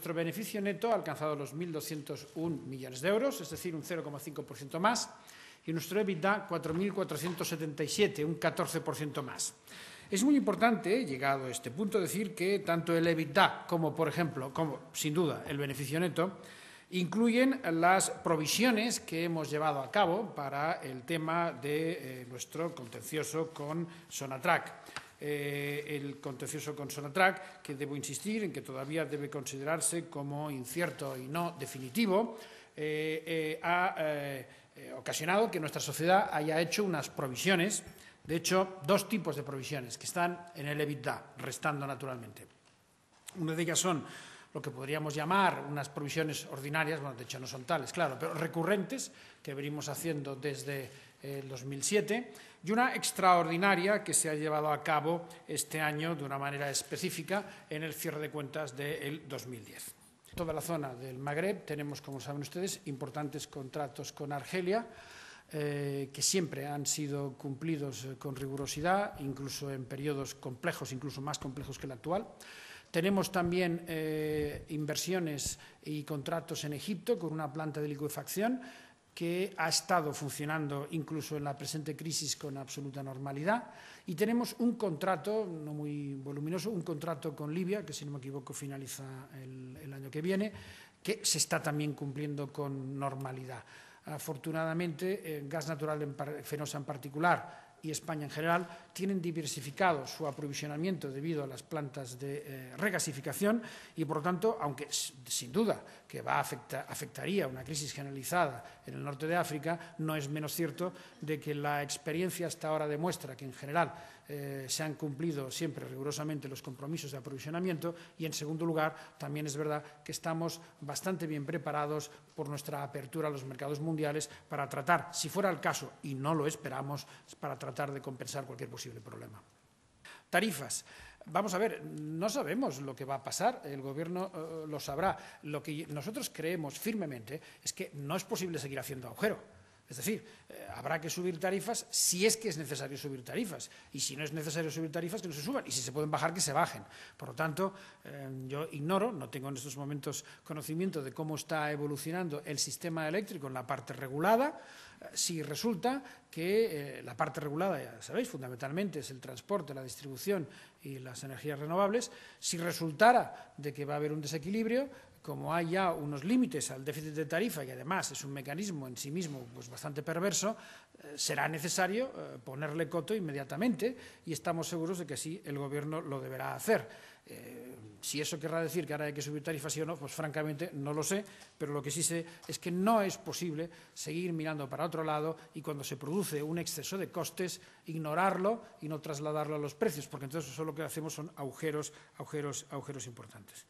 Nuestro beneficio neto ha alcanzado los 1.201 millones de euros, es decir, un 0,5% más, y nuestro EBITDA 4.477, un 14% más. Es muy importante, llegado a este punto, decir que tanto el EBITDA como, por ejemplo, como sin duda el beneficio neto, incluyen las provisiones que hemos llevado a cabo para el tema de eh, nuestro contencioso con Sonatrack. Eh, el contencioso con Sonatrack, que debo insistir en que todavía debe considerarse como incierto y no definitivo, eh, eh, ha ocasionado que nuestra sociedad haya hecho unas provisiones, de hecho, dos tipos de provisiones que están en el EBITDA, restando naturalmente. Una de ellas son lo que podríamos llamar unas provisiones ordinarias, bueno, de hecho no son tales, claro, pero recurrentes, que venimos haciendo desde eh, el 2007, y una extraordinaria que se ha llevado a cabo este año de una manera específica en el cierre de cuentas del 2010. En toda la zona del Magreb tenemos, como saben ustedes, importantes contratos con Argelia. Eh, que siempre han sido cumplidos eh, con rigurosidad, incluso en periodos complejos, incluso más complejos que el actual. Tenemos también eh, inversiones y contratos en Egipto con una planta de liquefacción que ha estado funcionando incluso en la presente crisis con absoluta normalidad. Y tenemos un contrato, no muy voluminoso, un contrato con Libia, que si no me equivoco finaliza el, año que viene, que se está también cumpliendo con normalidad. Afortunadamente, eh, gas natural en Fenosa en particular y España en general tienen diversificado su aprovisionamiento debido a las plantas de eh, regasificación y, por lo tanto, aunque sin duda que va afectaría una crisis generalizada en el norte de África, no es menos cierto de que la experiencia hasta ahora demuestra que, en general, eh, se han cumplido siempre rigurosamente los compromisos de aprovisionamiento y, en segundo lugar, también es verdad que estamos bastante bien preparados por nuestra apertura a los mercados mundiales para tratar, si fuera el caso, y no lo esperamos, para tratar de compensar cualquier posible problema. Tarifas. Vamos a ver, no sabemos lo que va a pasar, el Gobierno eh, lo sabrá. Lo que nosotros creemos firmemente es que no es posible seguir haciendo agujero. Es decir, eh, habrá que subir tarifas si es que es necesario subir tarifas y si no es necesario subir tarifas que no se suban y si se pueden bajar que se bajen. Por lo tanto, eh, yo ignoro, no tengo en estos momentos conocimiento de cómo está evolucionando el sistema eléctrico en la parte regulada. Eh, si resulta que la parte regulada, ya sabéis, fundamentalmente es el transporte, la distribución y las energías renovables, si resultara de que va a haber un desequilibrio, como hay ya unos límites al déficit de tarifa y además es un mecanismo en sí mismo pues, bastante perverso, eh, será necesario eh, ponerle coto inmediatamente y estamos seguros de que sí, el Gobierno lo deberá hacer. Eh, si eso querrá decir que ahora hay que subir tarifas y o no, pues francamente no lo sé, pero lo que sí sé es que no es posible seguir mirando para otro lado y cuando se produce un exceso de costes, ignorarlo y no trasladarlo a los precios, porque entonces eso lo que hacemos son agujeros, agujeros, agujeros importantes.